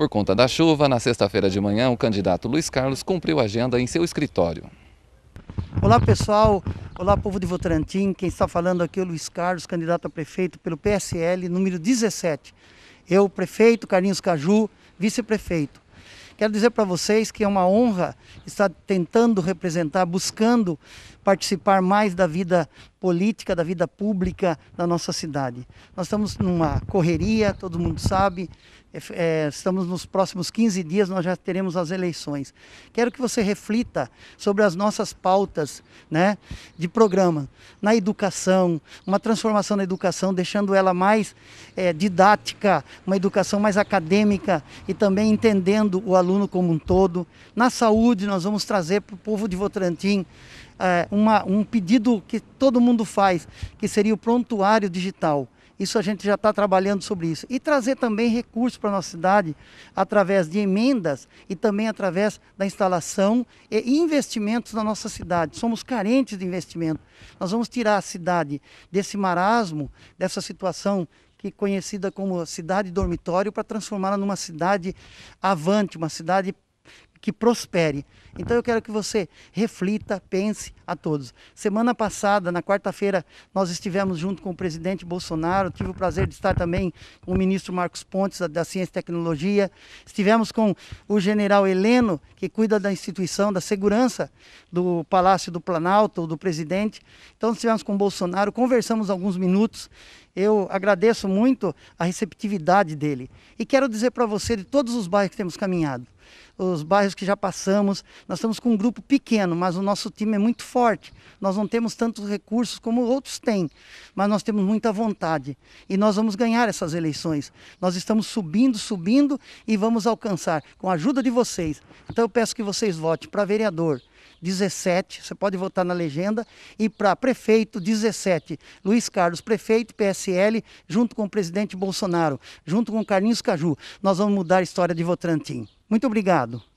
Por conta da chuva, na sexta-feira de manhã, o candidato Luiz Carlos cumpriu a agenda em seu escritório. Olá pessoal, olá povo de Votorantim, quem está falando aqui é o Luiz Carlos, candidato a prefeito pelo PSL, número 17. Eu, prefeito Carlinhos Caju, vice-prefeito. Quero dizer para vocês que é uma honra estar tentando representar, buscando participar mais da vida política, da vida pública da nossa cidade. Nós estamos numa correria, todo mundo sabe, é, é estamos nos próximos 15 dias, nós já teremos as eleições. Quero que você reflita sobre as nossas pautas né, de programa na educação, uma transformação na educação, deixando ela mais é, didática, uma educação mais acadêmica e também entendendo o aluno como um todo. Na saúde, nós vamos trazer para o povo de Votorantim é, uma, um pedido que todo mundo faz, que seria o prontuário digital. Isso a gente já está trabalhando sobre isso. E trazer também recursos para a nossa cidade através de emendas e também através da instalação e investimentos na nossa cidade. Somos carentes de investimento. Nós vamos tirar a cidade desse marasmo, dessa situação que conhecida como cidade dormitório, para transformá-la numa cidade avante, uma cidade que prospere. Então eu quero que você reflita, pense a todos. Semana passada, na quarta-feira, nós estivemos junto com o presidente Bolsonaro, tive o prazer de estar também com o ministro Marcos Pontes da Ciência e Tecnologia, estivemos com o general Heleno, que cuida da instituição da segurança do Palácio do Planalto, do presidente. Então estivemos com o Bolsonaro, conversamos alguns minutos eu agradeço muito a receptividade dele. E quero dizer para você de todos os bairros que temos caminhado os bairros que já passamos. Nós estamos com um grupo pequeno, mas o nosso time é muito forte. Nós não temos tantos recursos como outros têm, mas nós temos muita vontade e nós vamos ganhar essas eleições. Nós estamos subindo, subindo e vamos alcançar com a ajuda de vocês. Então eu peço que vocês votem para vereador 17, você pode votar na legenda, e para prefeito 17, Luiz Carlos, prefeito PSL, junto com o presidente Bolsonaro, junto com Carlinhos Caju. Nós vamos mudar a história de Votrantim. Muito obrigado.